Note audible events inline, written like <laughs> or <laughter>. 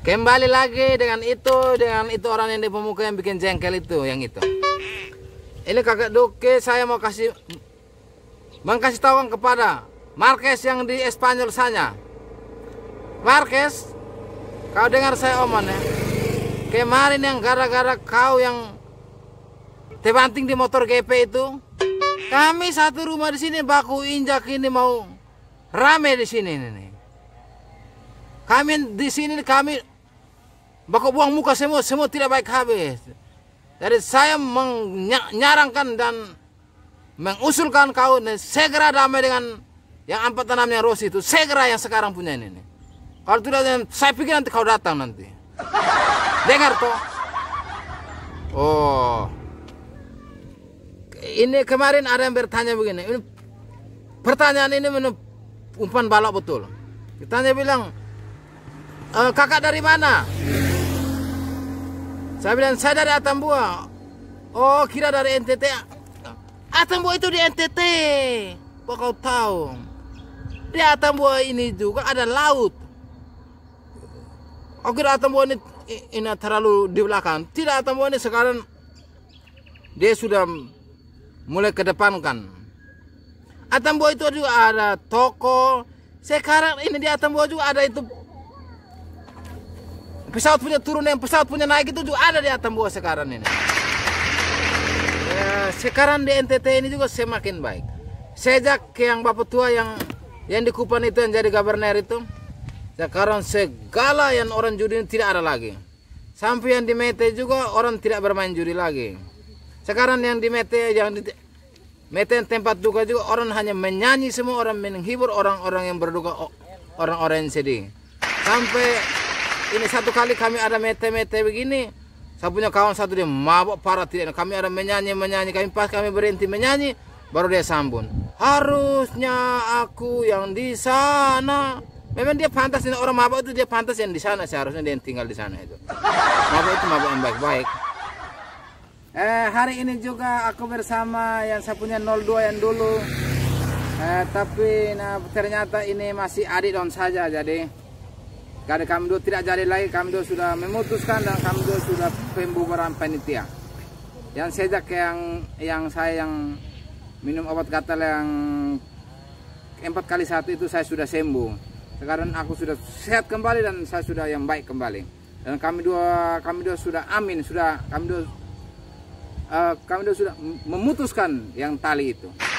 Kembali lagi dengan itu, dengan itu orang yang di pemuka yang bikin jengkel itu, yang itu. Ini kakak Duke, saya mau kasih mengkasih tahu kepada Marquez yang di Espanyol sana. Marquez, kau dengar saya oman ya. Kemarin yang gara-gara kau yang terbanting di motor GP itu, kami satu rumah di sini baku injak ini mau rame di sini nih. Kami di sini kami Bako buang muka semua, semua tidak baik habis. Jadi saya menyarankan dan mengusulkan kau segera damai dengan yang empat tanamnya Rosi itu segera yang sekarang punya ini nih. Kalau tidak saya pikir nanti kau datang nanti. <laughs> Dengar toh. Oh. Ini kemarin ada yang bertanya begini. Ini, pertanyaan ini menurut umpan balap betul. Ditanya bilang, e, kakak dari mana? Saya bilang saya dari Atambua. Oh, kira dari NTT. Atambua itu di NTT. Pokok tahu? Di Atambua ini juga ada laut. Oh kira Atambua ini, ini terlalu di belakang. Tidak Atambua ini sekarang dia sudah mulai ke depan kan. Atambua itu juga ada toko. Sekarang ini di Atambua juga ada itu pesawat punya turun yang pesawat punya naik itu juga ada di buah sekarang ini. Ya, sekarang di NTT ini juga semakin baik. Sejak yang bapak tua yang yang di Kupan itu yang jadi gubernur itu, sekarang segala yang orang judi tidak ada lagi. Sampai yang di Mete juga orang tidak bermain judi lagi. Sekarang yang di Mete yang di Mete yang tempat duka juga orang hanya menyanyi semua orang menghibur orang-orang yang berduka orang-orang yang sedih. Sampai ini satu kali kami ada mete-mete begini saya punya kawan satu dia mabok parah tidak kami ada menyanyi menyanyi kami pas kami berhenti menyanyi baru dia sambung. harusnya aku yang di sana memang dia pantas ini orang mabok itu dia pantas yang di sana seharusnya dia yang tinggal di sana itu mabok itu mabok yang baik-baik eh, hari ini juga aku bersama yang saya punya 02 yang dulu eh, tapi nah ternyata ini masih adik don saja jadi karena kami dua tidak jadi lagi, kami dua sudah memutuskan dan kami dua sudah pembubaran panitia. Yang sejak yang yang saya yang minum obat gatal yang empat kali satu itu saya sudah sembuh. Sekarang aku sudah sehat kembali dan saya sudah yang baik kembali. Dan kami dua kami dua sudah amin, sudah kami dua uh, kami dua sudah memutuskan yang tali itu.